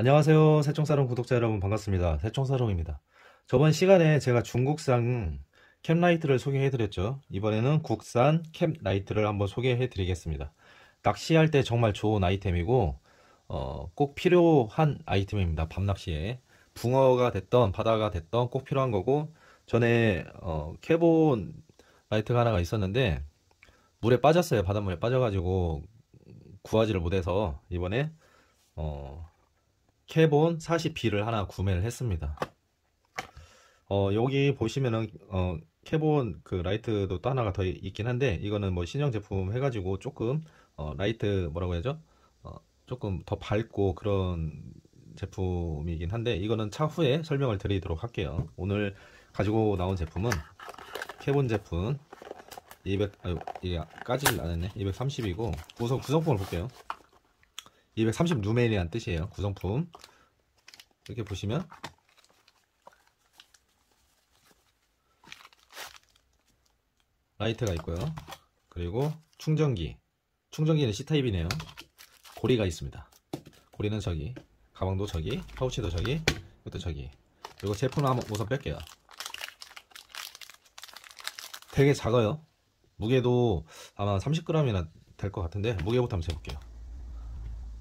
안녕하세요. 새총사롱 구독자 여러분 반갑습니다. 새총사롱입니다. 저번 시간에 제가 중국산 캡라이트를 소개해드렸죠. 이번에는 국산 캡라이트를 한번 소개해드리겠습니다. 낚시할 때 정말 좋은 아이템이고 어, 꼭 필요한 아이템입니다. 밤낚시에 붕어가 됐던 바다가 됐던 꼭 필요한 거고 전에 어, 캐본 라이트가 하나가 있었는데 물에 빠졌어요. 바닷물에 빠져가지고 구하지를 못해서 이번에 어, 캐본 40B를 하나 구매를 했습니다. 어, 여기 보시면은, 어, 캐본 그 라이트도 또 하나가 더 있긴 한데, 이거는 뭐 신형 제품 해가지고 조금, 어, 라이트 뭐라고 해야죠? 어, 조금 더 밝고 그런 제품이긴 한데, 이거는 차후에 설명을 드리도록 할게요. 오늘 가지고 나온 제품은 캐본 제품 200, 아유, 이게 까지를 안했네 230이고, 우선 구성품을 볼게요. 230 루멘이란 뜻이에요. 구성품. 이렇게 보시면 라이트가 있고요. 그리고 충전기. 충전기는 C타입이네요. 고리가 있습니다. 고리는 저기, 가방도 저기, 파우치도 저기, 이것도 저기. 이거 고 제품을 한번 우선 뺄게요. 되게 작아요. 무게도 아마 30g이나 될 것 같은데 무게부터 한번 재볼게요.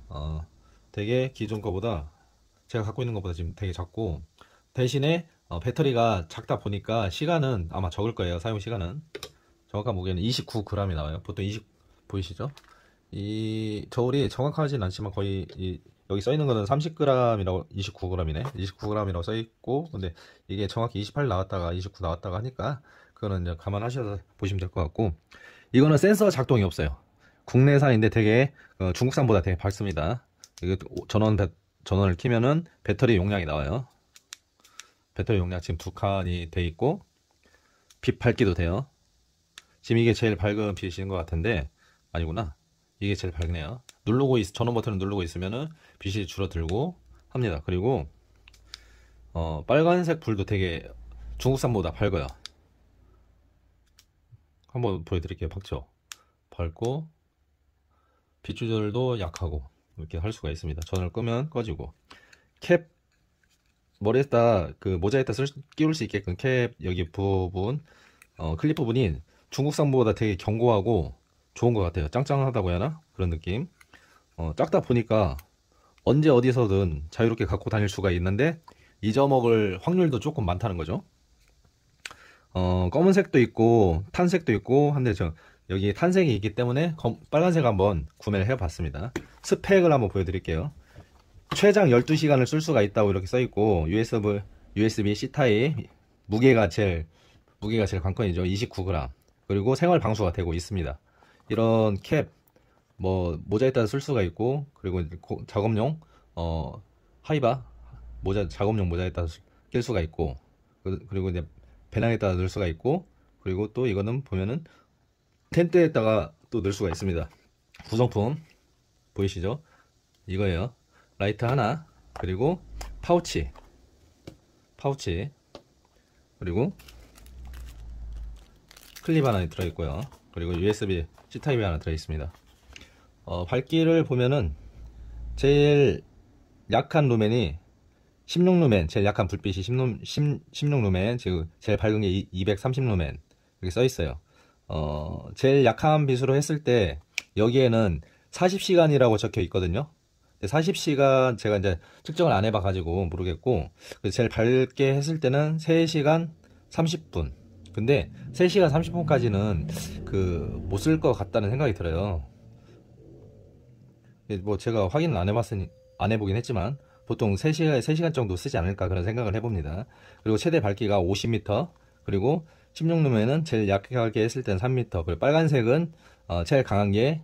어, 되게 기존 거보다 제가 갖고 있는 것보다 지금 되게 작고 대신에 어, 배터리가 작다 보니까 시간은 아마 적을 거예요 사용 시간은 정확한 무게는 29g이 나와요 보통 20 보이시죠 이 저울이 정확하진 않지만 거의 이, 여기 써 있는 거는 30g이라고 29g이네 29g이라고 써 있고 근데 이게 정확히 28 나왔다가 29 나왔다가 하니까 그거는 이제 감안하셔서 보시면 될 것 같고 이거는 센서 작동이 없어요 국내산인데 되게 어, 중국산보다 되게 밝습니다. 이게 전원 배, 전원을 키면은 배터리 용량이 나와요. 배터리 용량 지금 두 칸이 돼 있고 빛 밝기도 돼요. 지금 이게 제일 밝은 빛이신것 같은데 아니구나. 이게 제일 밝네요. 누르고 있, 전원 버튼을 누르고 있으면은 빛이 줄어들고 합니다. 그리고 어, 빨간색 불도 되게 중국산보다 밝아요. 한번 보여드릴게요. 밝죠? 밝고 빛 조절도 약하고 이렇게 할 수가 있습니다. 전원을 끄면 꺼지고 캡 머리에다 그 모자에다 쓸, 끼울 수 있게끔 캡 여기 부분 어, 클립 부분이 중국산보다 되게 견고하고 좋은 것 같아요. 짱짱하다고 해야 하나 그런 느낌. 어, 작다 보니까 언제 어디서든 자유롭게 갖고 다닐 수가 있는데 잊어먹을 확률도 조금 많다는 거죠. 어, 검은색도 있고 탄색도 있고 한데 저 여기 탄색이 있기 때문에 검, 빨간색 한번 구매를 해봤습니다. 스펙을 한번 보여드릴게요. 최장 12시간을 쓸 수가 있다고 이렇게 써있고 USB, USB-C 타입 무게가 제일 무게가 제일 관건이죠. 29g 그리고 생활 방수가 되고 있습니다. 이런 캡, 뭐 모자에 따라 쓸 수가 있고 그리고 작업용 어, 하이바 모자 작업용 모자에 따라 낄 수가 있고 그, 그리고 이제 배낭에 따라 넣을 수가 있고 그리고 또 이거는 보면은 텐트에다가 또 넣을 수가 있습니다 구성품 보이시죠 이거예요 라이트 하나 그리고 파우치 파우치 그리고 클립 하나 들어있고요 그리고 USB C타입이 하나 들어있습니다 어, 밝기를 보면은 제일 약한 루멘이 16루멘 제일 약한 불빛이 16, 16루멘 제일 밝은 게 230루멘 이렇게 써 있어요 어, 제일 약한 빗으로 했을 때 여기에는 40시간이라고 적혀 있거든요. 40시간 제가 이제 측정을 안 해봐가지고 모르겠고 제일 밝게 했을 때는 3시간 30분 근데 3시간 30분까지는 그 못 쓸 것 같다는 생각이 들어요 예, 뭐 제가 확인을 안 해봤으니 안 해보긴 했지만 보통 3시간, 3시간 정도 쓰지 않을까 그런 생각을 해봅니다 그리고 최대 밝기가 50m 그리고 1 6루멘은 제일 약하게 했을 때는 3m 그리고 빨간색은 어, 제일 강한 게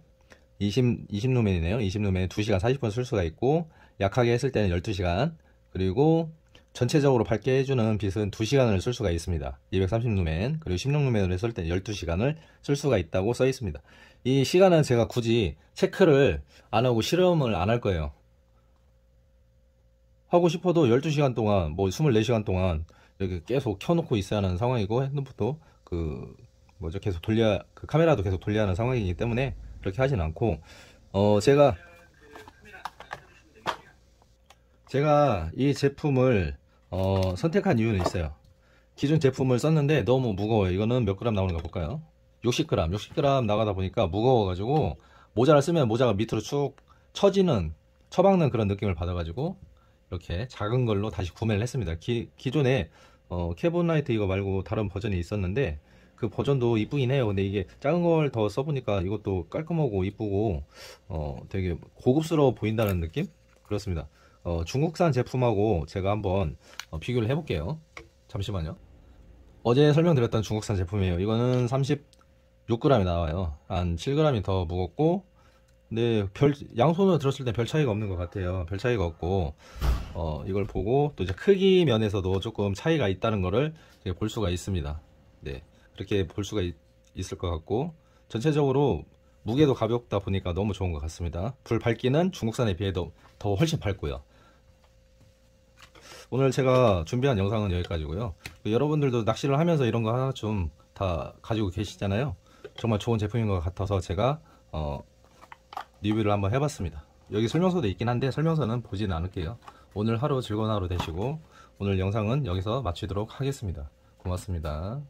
20, 20루멘이네요 20루멘 에 2시간 40분 쓸 수가 있고 약하게 했을 때는 12시간 그리고 전체적으로 밝게 해주는 빛은 2시간을 쓸 수가 있습니다 230루멘 그리고 16루멘으로 을 때는 12시간을 쓸 수가 있다고 써 있습니다 이 시간은 제가 굳이 체크를 안 하고 실험을 안 할 거예요 하고 싶어도 12시간 동안 뭐 24시간 동안 이렇게 계속 켜놓고 있어야 하는 상황이고 핸드폰도 그 뭐죠 계속 돌려 그 카메라도 계속 돌려야 하는 상황이기 때문에 그렇게 하진 않고 어 제가 제가 이 제품을 어 선택한 이유는 있어요 기존 제품을 썼는데 너무 무거워요 이거는 몇 그램 나오는가 볼까요 60g 60g 나가다 보니까 무거워 가지고 모자를 쓰면 모자가 밑으로 쭉 처지는 처박는 그런 느낌을 받아 가지고 이렇게 작은 걸로 다시 구매를 했습니다 기, 기존에 어, 캐본 라이트 이거 말고 다른 버전이 있었는데 그 버전도 이쁘긴 해요 근데 이게 작은 걸 더 써보니까 이것도 깔끔하고 이쁘고 어, 되게 고급스러워 보인다는 느낌? 그렇습니다 어, 중국산 제품하고 제가 한번 어, 비교를 해볼게요 잠시만요 어제 설명드렸던 중국산 제품이에요 이거는 36g 이 나와요 한 7g이 더 무겁고 네, 별 양손으로 들었을 때 별 차이가 없는 것 같아요. 별 차이가 없고 어, 이걸 보고 또 이제 크기 면에서도 조금 차이가 있다는 것을 볼 수가 있습니다. 네, 그렇게 볼 수가 있, 있을 것 같고 전체적으로 무게도 가볍다 보니까 너무 좋은 것 같습니다. 불 밝기는 중국산에 비해도 더 훨씬 밝고요. 오늘 제가 준비한 영상은 여기까지고요. 그 여러분들도 낚시를 하면서 이런 거 하나 좀 다 가지고 계시잖아요. 정말 좋은 제품인 것 같아서 제가 어, 리뷰를 한번 해봤습니다. 여기 설명서도 있긴 한데 설명서는 보진 않을게요. 오늘 하루 즐거운 하루 되시고 오늘 영상은 여기서 마치도록 하겠습니다. 고맙습니다.